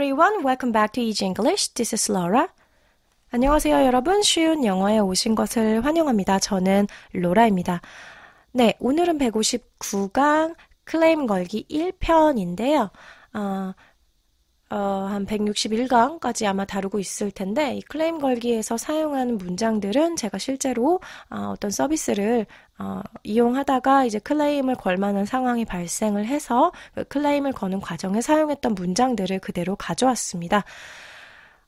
everyone. Welcome back to Easy English. This is Laura. 안녕하세요, 여러분. 쉬운 영어에 오신 것을 환영합니다. 저는 로라입니다. 네, 오늘은 159강 클레임 걸기 1편인데요. 어, 어, 한 161강까지 아마 다루고 있을 텐데 이 클레임 걸기에서 사용하는 문장들은 제가 실제로 어, 어떤 서비스를 어, 이용하다가 이제 클레임을 걸 만한 상황이 발생을 해서 그 클레임을 거는 과정에 사용했던 문장들을 그대로 가져왔습니다.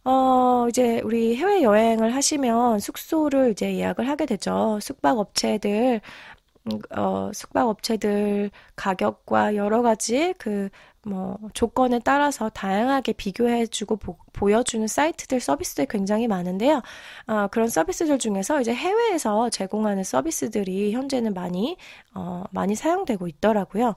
어, 이제 우리 해외 여행을 하시면 숙소를 이제 예약을 하게 되죠. 숙박 업체들 어, 숙박업체들 가격과 여러 가지 그 뭐 조건에 따라서 다양하게 비교해주고 보, 여주는 사이트들 서비스들이 굉장히 많은데요. 어, 그런 서비스들 중에서 이제 해외에서 제공하는 서비스들이 현재는 많이 어, 많이 사용되고 있더라고요.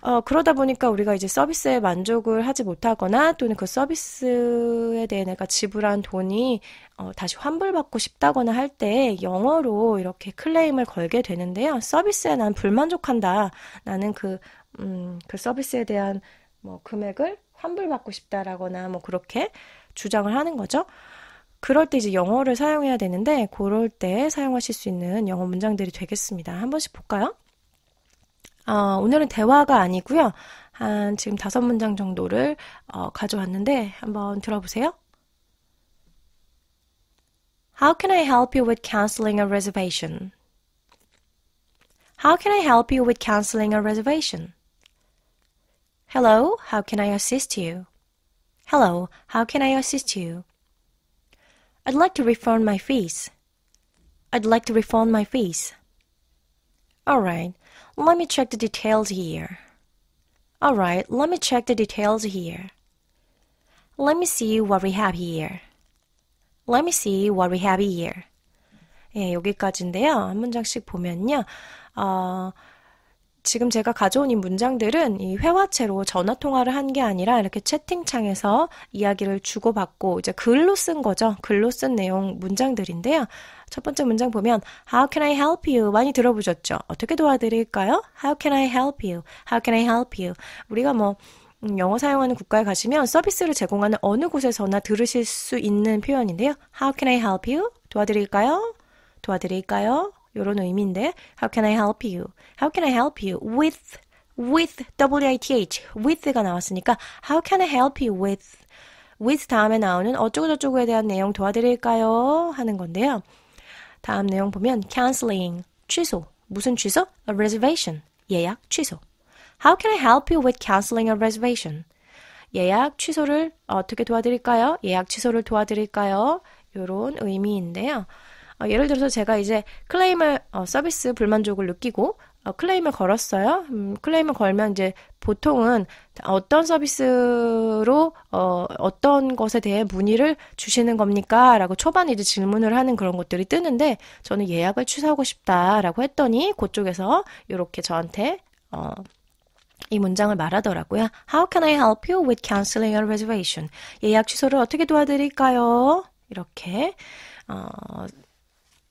어, 그러다 보니까 우리가 이제 서비스에 만족을 하지 못하거나 또는 그 서비스에 대해 내가 지불한 돈이 어, 다시 환불받고 싶다거나 할 때 영어로 이렇게 클레임을 걸게 되는데요. 서비스에 난 불만족한다. 나는 그, 음, 그 서비스에 대한 뭐 금액을 환불받고 싶다라거나 뭐 그렇게 주장을 하는 거죠. 그럴 때 이제 영어를 사용해야 되는데 그럴 때 사용하실 수 있는 영어 문장들이 되겠습니다. 한 번씩 볼까요? 어, 오늘은 대화가 아니고요. 한 지금 다섯 문장 정도를 어, 가져왔는데 한번 들어보세요. How can I help you with canceling a reservation? How can I help you with canceling a reservation? Hello, how can I assist you? Hello, how can I assist you? I'd like to refund my fees. I'd like to refund my fees. All right. Let me check the details here. Alright, let me check the details here. Let me see what we have here. Let me see what we have here. 예, 여기까지인데요. 한 문장씩 보면요. 어, 지금 제가 가져온 이 문장들은 이 회화체로 전화 통화를 한 게 아니라 이렇게 채팅창에서 이야기를 주고받고 이제 글로 쓴 거죠. 글로 쓴 내용 문장들인데요. 첫 번째 문장 보면 How can I help you? 많이 들어보셨죠? 어떻게 도와드릴까요? How can I help you? How can I help you? 우리가 뭐 음, 영어 사용하는 국가에 가시면 서비스를 제공하는 어느 곳에서나 들으실 수 있는 표현인데요. How can I help you? 도와드릴까요? 도와드릴까요? 이런 의미인데 How can I help you? How can I help you with with w-i-t-h with가 나왔으니까 How can I help you with with 다음에 나오는 어쩌고저쩌고에 대한 내용 도와드릴까요? 하는 건데요. 다음 내용 보면 canceling 취소 무슨 취소? A reservation 예약 취소 How can I help you with canceling a reservation? 예약 취소를 어떻게 도와드릴까요? 예약 취소를 도와드릴까요? 이런 의미인데요. 어, 예를 들어서 제가 이제 클레임을 어, 서비스 불만족을 느끼고 어, 클레임을 걸었어요. 음, 클레임을 걸면 이제 보통은 어떤 서비스로 어, 어떤 것에 대해 문의를 주시는 겁니까? 라고 초반에 이제 질문을 하는 그런 것들이 뜨는데 저는 예약을 취소하고 싶다라고 했더니 그쪽에서 이렇게 저한테 어, 이 문장을 말하더라고요. How can I help you with canceling y reservation? 예약 취소를 어떻게 도와드릴까요? 이렇게 어,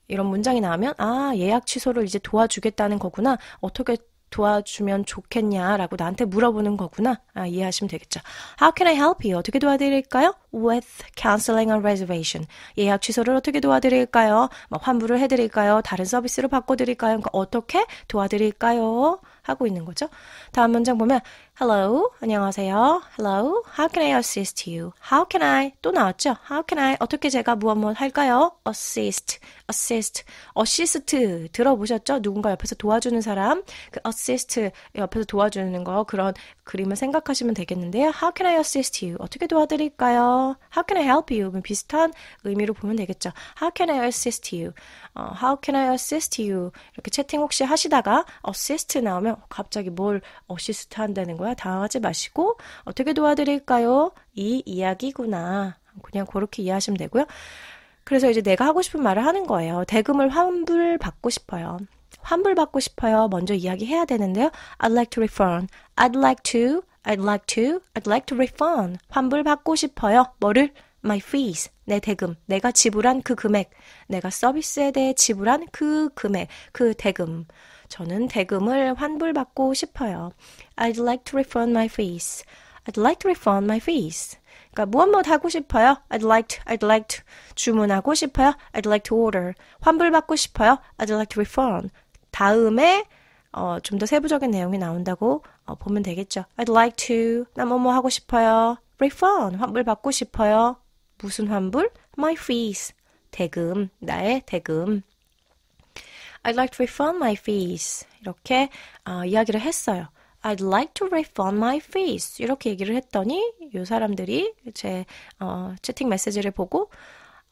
이런 문장이 나오면 아 예약 취소를 이제 도와주겠다는 거구나 어떻게 도와주면 좋겠냐라고 나한테 물어보는 거구나 아, 이해하시면 되겠죠. How can I help you? 어떻게 도와드릴까요? With canceling a reservation 예약 취소를 어떻게 도와드릴까요? 뭐 환불을 해드릴까요? 다른 서비스로 바꿔드릴까요? 그러니까 어떻게 도와드릴까요? 하고 있는 거죠. 다음 문장 보면 Hello, 안녕하세요. Hello, how can I assist you? How can I 또 나왔죠? How can I 어떻게 제가 무엇 무엇 할까요? Assist, assist, assist 들어보셨죠? 누군가 옆에서 도와주는 사람, 그 assist 옆에서 도와주는 거 그런 그림을 생각하시면 되겠는데요. How can I assist you? 어떻게 도와드릴까요? How can I help you? 비슷한 의미로 보면 되겠죠. How can I assist you? 어, how can I assist you? 이렇게 채팅 혹시 하시다가 assist 나오면 갑자기 뭘 assist 한다는 거예요? 대화 당하지 마시고 어떻게 도와드릴까요? 이 이야기구나. 그냥 그렇게 이해하시면 되고요. 그래서 이제 내가 하고 싶은 말을 하는 거예요. 대금을 환불받고 싶어요. 환불받고 싶어요. 먼저 이야기해야 되는데요. I'd like to refund. I'd like to. I'd like to. I'd like to refund. 환불받고 싶어요. 뭐를? My fees. 내 대금. 내가 지불한 그 금액. 내가 서비스에 대해 지불한 그 금액. 그 대금. 저는 대금을 환불받고 싶어요. I'd like to refund my fees. I'd like to refund my fees. 그러니까 무엇무엇 하고 싶어요? I'd like to, I'd like to. 주문하고 싶어요? I'd like to order. 환불받고 싶어요? I'd like to refund. 다음에 어, 좀 더 세부적인 내용이 나온다고 어, 보면 되겠죠. I'd like to. 나 뭐뭐 하고 싶어요. refund. 환불 받고 싶어요. 무슨 환불? My fees. 대금. 나의 대금. I'd like to refund my fees. 이렇게 어, 이야기를 했어요. I'd like to refund my fees. 이렇게 얘기를 했더니 이 사람들이 제 어, 채팅 메시지를 보고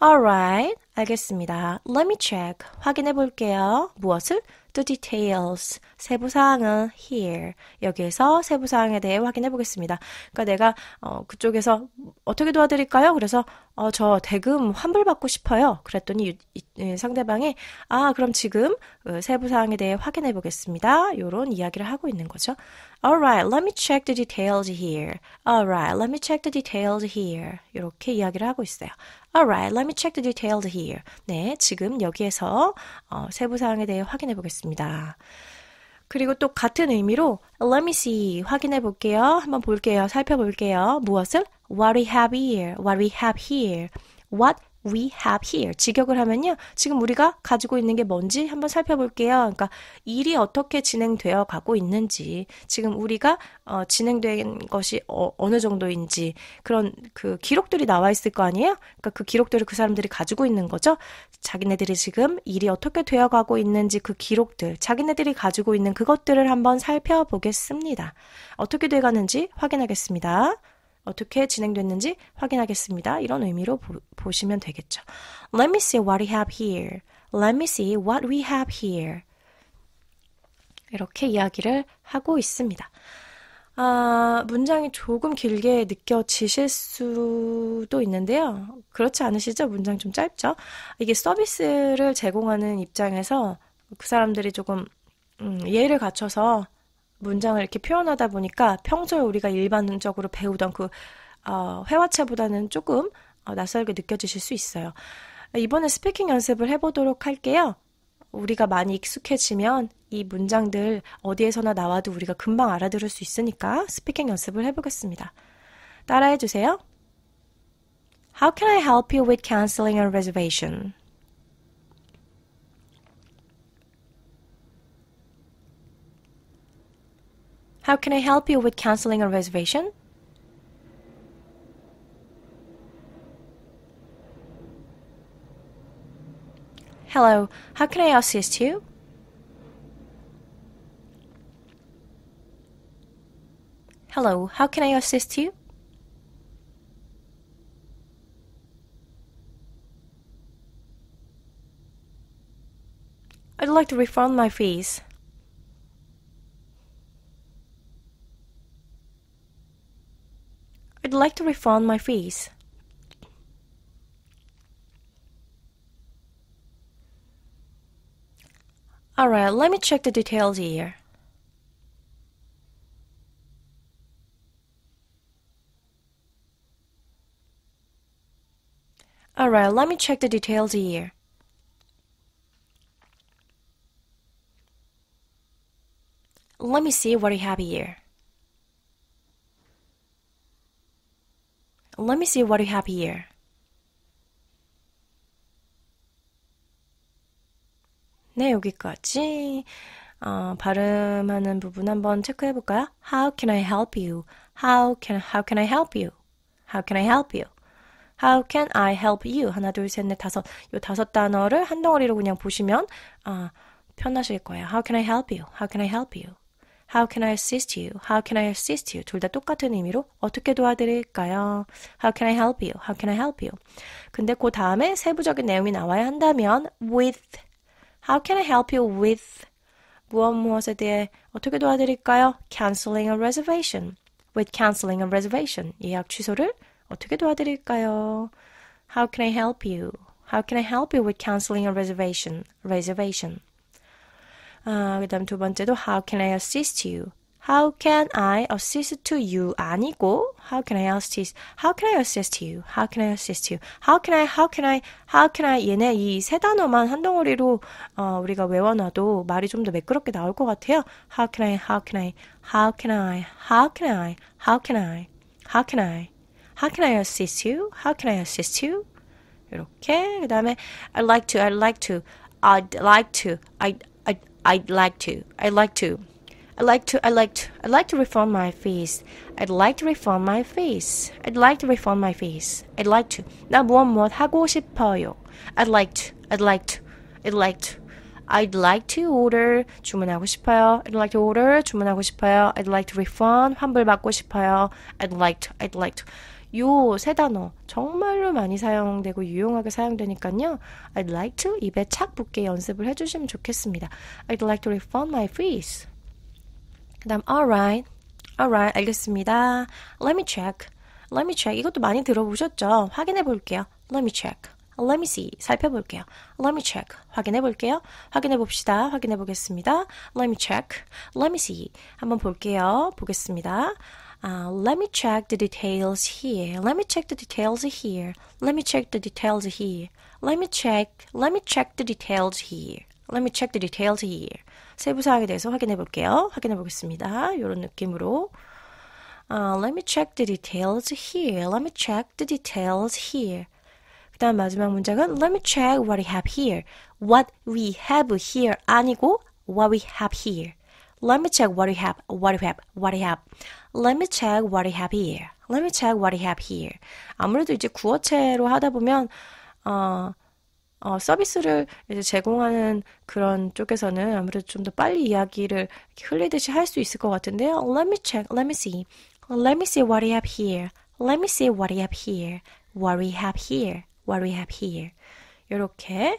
Alright, 알겠습니다. Let me check. 확인해 볼게요. 무엇을? to details. 세부 사항은 here. 여기에서 세부 사항에 대해 확인해 보겠습니다. 그러니까 내가 어, 그쪽에서 어떻게 도와드릴까요? 그래서 어, 저 대금 환불받고 싶어요. 그랬더니 이, 이, 상대방이 아 그럼 지금 그 어, 세부 사항에 대해 확인해 보겠습니다. 요런 이야기를 하고 있는 거죠. Alright, let me check the details here. Alright, let me check the details here. 이렇게 이야기를 하고 있어요. Alright, let me check the details here. 네, 지금 여기에서 어, 세부 사항에 대해 확인해 보겠습니다. 그리고 또 같은 의미로 let me see 확인해 볼게요. 한번 볼게요. 살펴볼게요. 무엇을? What we have here. What we have here. What we have here. 직역을 하면요. 지금 우리가 가지고 있는 게 뭔지 한번 살펴볼게요. 그러니까 일이 어떻게 진행되어 가고 있는지, 지금 우리가 어, 진행된 것이 어, 어느 정도인지 그런 그 기록들이 나와 있을 거 아니에요? 그러니까 그 기록들을 그 사람들이 가지고 있는 거죠. 자기네들이 지금 일이 어떻게 되어 가고 있는지 그 기록들, 자기네들이 가지고 있는 그것들을 한번 살펴보겠습니다. 어떻게 돼 가는지 확인하겠습니다. 어떻게 진행됐는지 확인하겠습니다. 이런 의미로 보, 시면 되겠죠. Let me see what we have here. Let me see what we have here. 이렇게 이야기를 하고 있습니다. 아, 문장이 조금 길게 느껴지실 수도 있는데요. 그렇지 않으시죠? 문장 좀 짧죠? 이게 서비스를 제공하는 입장에서 그 사람들이 조금 음, 예의를 갖춰서 문장을 이렇게 표현하다 보니까 평소에 우리가 일반적으로 배우던 그 어, 회화체보다는 조금 어, 낯설게 느껴지실 수 있어요. 이번에 스피킹 연습을 해보도록 할게요. 우리가 많이 익숙해지면 이 문장들 어디에서나 나와도 우리가 금방 알아들을 수 있으니까 스피킹 연습을 해보겠습니다. 따라해 주세요. How can I help you with canceling a reservation? How can I help you with canceling a reservation? Hello, how can I assist you? Hello, how can I assist you? I'd like to refund my fees. I'd like to refund my fees. Alright, let me check the details here. Alright, let me check the details here. Let me see what I have here. Let me see what you have here. 네, 여기까지 어, 발음하는 부분 한번 체크해 볼까요? How can I help you? How can How can I help you? How can I help you? How can I help you? 하나, 둘, 셋, 넷, 다섯. 요 다섯 단어를 한 덩어리로 그냥 보시면 아, 편하실 거예요. How can I help you? How can I help you? How can I assist you? How can I assist you? 둘다 똑같은 의미로 어떻게 도와드릴까요? How can I help you? How can I help you? 근데 그 다음에 세부적인 내용이 나와야 한다면 with How can I help you with 무엇 무엇에 대해 어떻게 도와드릴까요? Canceling a reservation. With canceling a reservation. 예약 취소를 어떻게 도와드릴까요? How can I help you? How can I help you with canceling a reservation? Reservation. 아, 그 다음 두 번째도 How can I assist you? How can I assist to you? 아니고 How can I assist? How can I assist you? How can I assist you? How can I? How can I? How can I? 얘네 이 세 단어만 한 덩어리로 어, 우리가 외워놔도 말이 좀 더 매끄럽게 나올 것 같아요. How can I? How can I? How can I? How can I? How can I? How can I? How can I assist you? How can I assist you? 이렇게 그 다음에 I d like to, I d like to, I'd like to, I d I'd like to. I'd like to. I'd like to. I'd like to. I'd like to. I'd like to reform my face. I'd like to reform my face. I'd like to reform my face. I'd like to. 나 무엇 무엇 하고 싶어요. I'd like to. I'd like to. I'd like to. I'd like to order 주문하고 싶어요. I'd like to order 주문하고 싶어요. I'd like to refund 환불받고 싶어요. I'd like to. I'd like to. 요세 단어 정말로 많이 사용되고 유용하게 사용되니까요. I'd like to 입에 착 붙게 연습을 해주시면 좋겠습니다. I'd like to refund my fees. 그 다음 alright, alright 알겠습니다. Let me check, let me check 이것도 많이 들어보셨죠? 확인해 볼게요. Let me check. Let me see. 살펴볼게요. Let me check. 확인해 볼게요. 확인해 봅시다. 확인해 보겠습니다. Let me check. Let me see. 한번 볼게요. 보겠습니다. uh, let me check the details here let me check the details here let me check the details here let me check let me check the details here let me check the details here 세부사항에 대해서 확인해 볼게요 확인해 보겠습니다 이런 느낌으로 uh, let me check the details here let me check the details here 그 다음 마지막 문장은 let me check what we have here what we have here 아니고 what we have here Let me check what you have, what you have, what you have. Let me check what you have here. Let me check what you have here. 아무래도 이제 구어체로 하다 보면 어, 어, 서비스를 이제 제공하는 그런 쪽에서는 아무래도 좀 더 빨리 이야기를 흘리듯이 할 수 있을 것 같은데요. Let me check. Let me see. Let me see what you have here. Let me see what you have here. What we have here. What we have here. 이렇게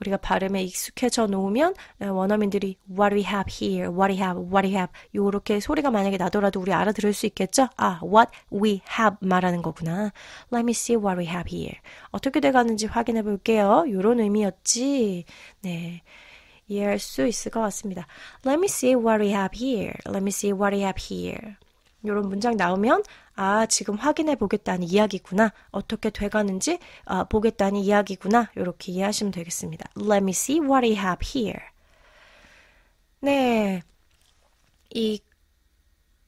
우리가 발음에 익숙해져 놓으면 원어민들이 what do we have here, what do we have, what do we have 요렇게 소리가 만약에 나더라도 우리 알아들을 수 있겠죠? 아, what we have 말하는 거구나. Let me see what we have here. 어떻게 돼가는지 확인해 볼게요. 요런 의미였지. 네. 이해할 수 있을 것 같습니다. Let me see what we have here. Let me see what we have here. 요런 문장 나오면 아, 지금 확인해 보겠다는 이야기구나. 어떻게 돼가는지 아, 보겠다는 이야기구나. 이렇게 이해하시면 되겠습니다. Let me see what I have here. 네. 이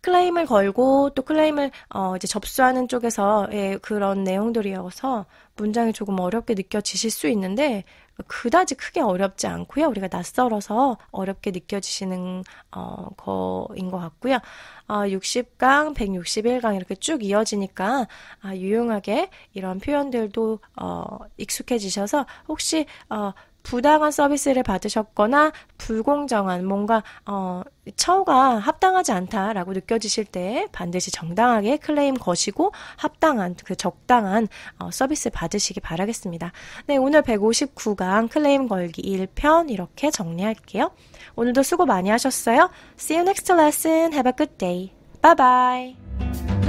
클레임을 걸고 또 클레임을 어 이제 접수하는 쪽에서의 그런 내용들이어서 문장이 조금 어렵게 느껴지실 수 있는데 그다지 크게 어렵지 않고요. 우리가 낯설어서 어렵게 느껴지시는 어, 거인 것 같고요. 어, 60강, 161강 이렇게 쭉 이어지니까 아, 유용하게 이런 표현들도 어, 익숙해지셔서 혹시 어, 부당한 서비스를 받으셨거나 불공정한 뭔가 어, 처우가 합당하지 않다라고 느껴지실 때 반드시 정당하게 클레임 거시고 합당한 그 적당한 어, 서비스 받으시기 바라겠습니다. 네, 오늘 159강 클레임 걸기 1편 이렇게 정리할게요. 오늘도 수고 많이 하셨어요. See you next lesson. Have a good day. Bye bye.